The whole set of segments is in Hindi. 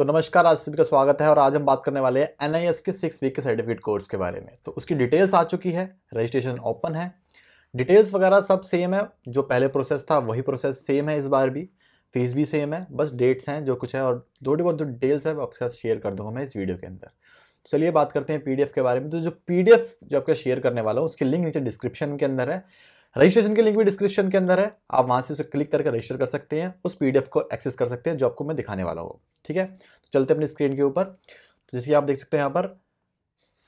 तो नमस्कार आज सभी का स्वागत है और आज हम बात करने वाले हैं एन के सिक्स वीक के सर्टिफिकेट कोर्स के बारे में तो उसकी डिटेल्स आ चुकी है रजिस्ट्रेशन ओपन है डिटेल्स वगैरह सब सेम है जो पहले प्रोसेस था वही प्रोसेस सेम है इस बार भी फीस भी सेम है बस डेट्स हैं जो कुछ है और थोड़ी बहुत जो डिटेल्स है वो आपके साथ शेयर कर दूंगा मैं इस वीडियो के अंदर तो चलिए बात करते हैं पी के बारे में तो जो पी जो आपका शेयर करने वाला हूँ उसकी लिंक नीचे डिस्क्रिप्शन के अंदर है रजिस्ट्रेशन के लिंक भी डिस्क्रिप्शन के अंदर है आप वहाँ से उसे क्लिक करके रजिस्टर कर सकते हैं उस पीडीएफ को एक्सेस कर सकते हैं जो आपको मैं दिखाने वाला हूँ ठीक है तो चलते अपनी स्क्रीन के ऊपर तो जैसे आप देख सकते हैं यहाँ पर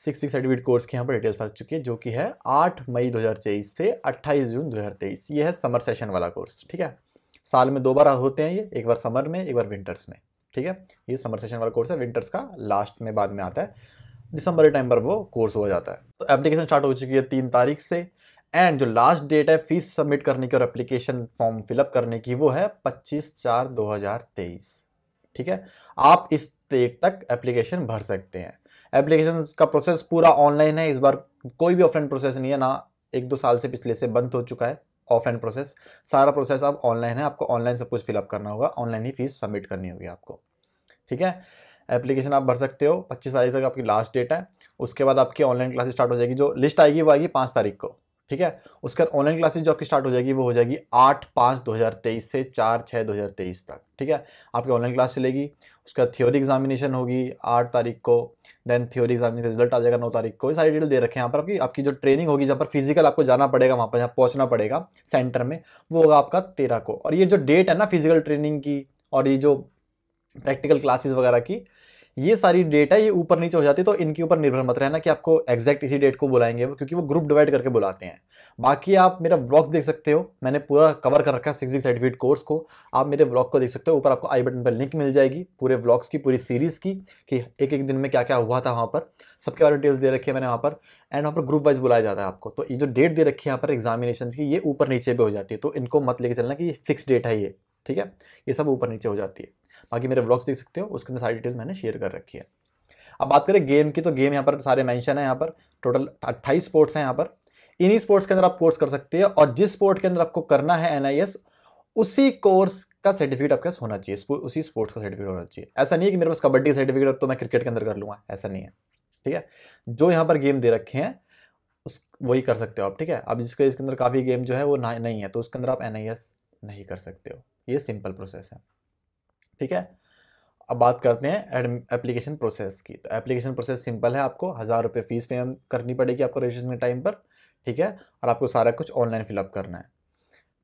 सिक्स वीक सर्टिफिकेट कोर्स के यहाँ पर डिटेल्स आ चुकी है जो कि है आठ मई दो से अट्ठाईस जून दो ये है समर सेशन वाला कोर्स ठीक है साल में दो बार होते हैं ये एक बार समर में एक बार विंटर्स में ठीक है ये समर सेशन वाला कोर्स है विंटर्स का लास्ट में बाद में आता है दिसंबर टाइम पर वो कोर्स हो जाता है तो एप्लीकेशन स्टार्ट हो चुकी है तीन तारीख से एंड जो लास्ट डेट है फीस सबमिट करने की और एप्लीकेशन फॉर्म फिलअप करने की वो है 25 चार 2023 ठीक है आप इस डेट तक एप्लीकेशन भर सकते हैं एप्लीकेशन का प्रोसेस पूरा ऑनलाइन है इस बार कोई भी ऑफलाइन प्रोसेस नहीं है ना एक दो साल से पिछले से बंद हो चुका है ऑफलाइन प्रोसेस सारा प्रोसेस अब ऑनलाइन है आपको ऑनलाइन सब कुछ फिलअप करना होगा ऑनलाइन ही फीस सबमिट करनी होगी आपको ठीक है एप्लीकेशन आप भर सकते हो पच्चीस तारीख तक आपकी लास्ट डेट है उसके बाद आपकी ऑनलाइन क्लासेस स्टार्ट हो जाएगी जो लिस्ट आएगी वो आएगी पाँच तारीख को ठीक है उसके बाद ऑनलाइन क्लासेज जो आपकी स्टार्ट हो जाएगी वो हो जाएगी आठ पाँच दो हज़ार तेईस से चार छः दो हज़ार तेईस तक ठीक है आपकी ऑनलाइन क्लास चलेगी उसके बाद थ्योरी एग्जामिनेशन होगी आठ तारीख को देन थ्योरी एग्जामिनेशन रिजल्ट आ जाएगा नौ तारीख को ये सारी डिटेल दे रखे हैं यहाँ पर आपकी आपकी जो ट्रेनिंग होगी जहाँ पर फिजिकल आपको जाना पड़ेगा वहाँ पर जहाँ पहुँचना पड़ेगा सेंटर में वो होगा आपका तेरह को और ये जो डेट है ना फिजिकल ट्रेनिंग की और ये जो प्रैक्टिकल क्लासेज वगैरह की ये सारी डेट है ये ऊपर नीचे हो जाती है तो इनके ऊपर निर्भर मत रहना कि आपको एग्जैक्ट इसी डेट को बुलाएंगे क्योंकि वो ग्रुप डिवाइड करके बुलाते हैं बाकी आप मेरा ब्लॉग देख सकते हो मैंने पूरा कवर कर रखा है सिक्स सर्टिफिकेट कोर्स को आप मेरे ब्लॉग को देख सकते हो ऊपर आपको आई बटन पर लिंक मिल जाएगी पूरे ब्लॉग्स की पूरी सीरीज़ की कि एक एक दिन में क्या क्या हुआ था वहाँ पर सबके बारे में डिटेल्स दे रखी है मैंने वहाँ पर एंड वहाँ पर ग्रुप वाइज बुलाया जाता है आपको तो ये जो डेट दे रखी है यहाँ पर एग्जामिनेशन की ये ऊपर नीचे भी हो जाती है तो इनको मत लेके चलना कि ये फिक्स डेट है ये ठीक है ये सब ऊपर नीचे हो जाती है बाकी मेरे ब्लॉग्स देख सकते हो उसके अंदर सारी डिटेल्स मैंने शेयर कर रखी है अब बात करें गेम की तो गेम यहाँ पर सारे मैंशन है यहाँ पर टोटल अट्ठाईस स्पोर्ट्स हैं यहाँ पर इन्हीं स्पोर्ट्स के अंदर आप कोर्स कर सकते हैं और जिस स्पोर्ट के अंदर आपको करना है एन उसी कोर्स का सर्टिफिकेट आपके पास होना चाहिए उसी स्पोर्ट्स का सर्टिफिकेट होना चाहिए ऐसा नहीं है कि मेरे पास कबड्डी का सर्टिफिकेट तो मैं क्रिकेट के अंदर कर लूँगा ऐसा नहीं है ठीक है जो यहाँ पर गेम दे रखे हैं उस वही कर सकते हो आप ठीक है अब जिसके इसके अंदर काफ़ी गेम जो है वो ना नहीं है तो उसके अंदर आप एन नहीं कर सकते हो ये सिंपल प्रोसेस है ठीक है अब बात करते हैं एप्लीकेशन प्रोसेस की तो एप्लीकेशन प्रोसेस सिंपल है आपको हज़ार रुपये फ़ीस पे करनी पड़ेगी आपको रजिस्ट्रेशन के टाइम पर ठीक है और आपको सारा कुछ ऑनलाइन फिलअप करना है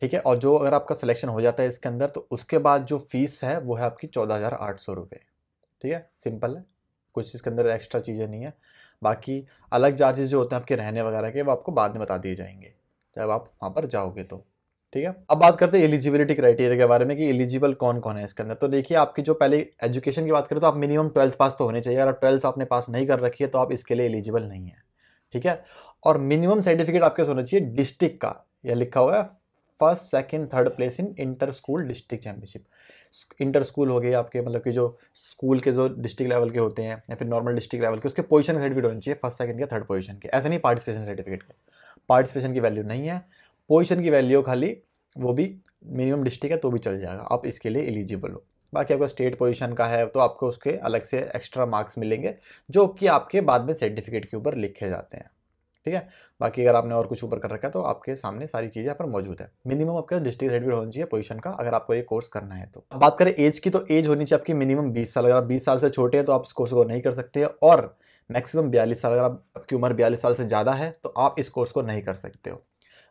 ठीक है और जो अगर आपका सिलेक्शन हो जाता है इसके अंदर तो उसके बाद जो फ़ीस है वो है आपकी चौदह हज़ार आठ सौ रुपये ठीक है सिंपल है कुछ इसके अंदर एक्स्ट्रा चीज़ें नहीं है बाकी अलग चार्जेस जो होते हैं आपके रहने वगैरह के वो आपको बाद में बता दिए जाएंगे जब आप वहाँ पर जाओगे तो ठीक है अब बात करते हैं एलिजिबिलिटी क्राइटेरिया के बारे में कि एलिजिबल कौन कौन है इसके अंदर तो देखिए आपकी जो पहले एजुकेशन की बात करें तो आप मिनिमम ट्वेल्थ पास तो होने चाहिए अगर ट्वेल्थ आपने पास नहीं कर रखी है तो आप इसके लिए एलिजिबल नहीं है ठीक है और मिनिमम सर्टिफिकेट आपके होना चाहिए डिस्ट्रिक्ट का यह लिखा हुआ है first second third place in inter school district championship inter school हो गए आपके मतलब कि जो स्कूल के जो डिस्ट्रिक्ट लेवल के होते हैं या फिर नॉर्मल डिस्ट्रिक्ट लेवल के उसके पोजीशन सर्टिफिकेट होनी चाहिए फर्स्ट सेकंड के थर्ड पोजीशन के ऐसे नहीं पार्टिसिपेशन सर्टिफिकेट के पार्टिसिपेशन की वैल्यू नहीं है पोजिशन की वैल्यू खाली वो भी मिनिमम डिस्ट्रिक्ट है तो भी चल जाएगा आप इसके लिए एलिजिबल हो बाकी आपका स्टेट पोजीशन का है तो आपको उसके अलग से एक्स्ट्रा मार्क्स मिलेंगे जो कि आपके बाद में सर्टिफिकेट के ऊपर लिखे जाते हैं ठीक है बाकी अगर आपने और कुछ ऊपर कर रखा है तो आपके सामने सारी चीज़ें यहाँ पर मौजूद है मिनिमम आपके डिस्ट्रिक्ट सर्टिफिकेट होनी चाहिए पोजीशन का अगर आपको ये कोर्स करना है तो बात करें एज की तो एज होनी चाहिए आपकी मिनिमम बीस साल अगर आप बीस साल से छोटे हैं तो आप इस कोर्स को नहीं कर सकते और मैक्सिमम बयालीस साल अगर आपकी उम्र बयालीस साल से ज़्यादा है तो आप इस कोर्स को नहीं कर सकते हो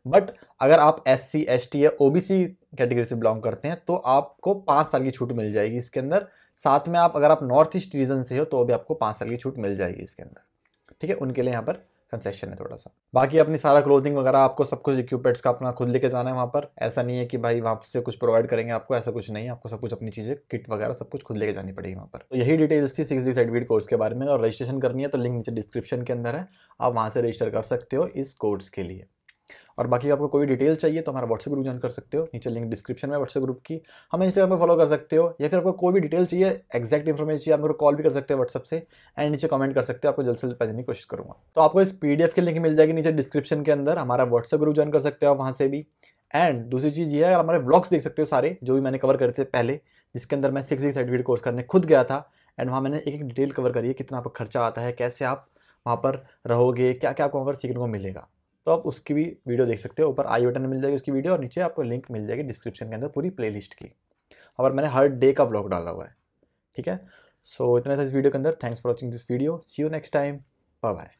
बट अगर आप एस सी एस टी या ओ बी सी कैटेगरी से बिलोंग करते हैं तो आपको पाँच साल की छूट मिल जाएगी इसके अंदर साथ में आप अगर आप नॉर्थ ईस्ट रीजन से हो तो भी आपको पाँच साल की छूट मिल जाएगी इसके अंदर ठीक है उनके लिए यहाँ पर कंसेशन है थोड़ा सा बाकी अपनी सारा क्लोथिंग वगैरह आपको सब कुछ इक्विपमेंट्स का अपना खुद लेके जाना है वहाँ पर ऐसा नहीं है कि भाई वहाँ से कुछ प्रोवाइड करेंगे आपको ऐसा कुछ नहीं है आपको सब कुछ अपनी चीज़ें किट वगैरह सब कुछ खुद लेके जानी पड़ेगी वहाँ पर तो यही डिटेल्स थी सिक्स डी सर्टिफिकेट कोर्स के बारे में और रजिस्ट्रेशन करनी है तो लिंक नीचे डिस्क्रिप्शन के अंदर है आप वहाँ से रजिस्टर कर सकते हो इस कोर्स के लिए और बाकी आपको कोई डिटेल चाहिए तो हमारा व्हाट्सएप ग्रुप ज्वाइन कर सकते हो नीचे लिंक डिस्क्रिप्शन में व्हाट्सएप ग्रुप की हमें इंस्टाग्राम पर फॉलो कर सकते हो या फिर आपको कोई भी डिटेल चाहिए एक्जैक्ट इन्फॉर्मेशन चाहिए आप मेरे कॉल भी कर सकते हो व्हाट्सएप से एंड नीचे कमेंट कर सकते हो आपको जल्द से जल्द पैसे की कोशिश करूँगा तो आपको इस पी की लिंक मिल जाएगी नीचे डिस्क्रिप्शन के अंदर हमारा व्हाट्सएप ग्रुप ज्वाइन कर सकते हो वहाँ से भी एंड दूसरी चीज़ ये है अगर हमारे ब्लॉग्स देख सकते हो सारे जो भी मैंने कवर करे थे पहले जिसके अंदर मैं सिक्स सर्टिफिकेट कोर्स करने खुद गया था एंड वहाँ मैंने एक एक डिटेल कवर करी है कितना आपको खर्चा आता है कैसे आप वहाँ पर रहोगे क्या क्या आपको वहाँ पर सीखने को मिलेगा तो आप उसकी भी वीडियो देख सकते हो ऊपर आई बटन मिल जाएगी उसकी वीडियो और नीचे आपको लिंक मिल जाएगी डिस्क्रिप्शन के अंदर पूरी प्लेलिस्ट की और मैंने हर डे का ब्लॉग डाला हुआ है ठीक है सो so, इतना था इस वीडियो के अंदर thanks for watching this video see you next time bye bye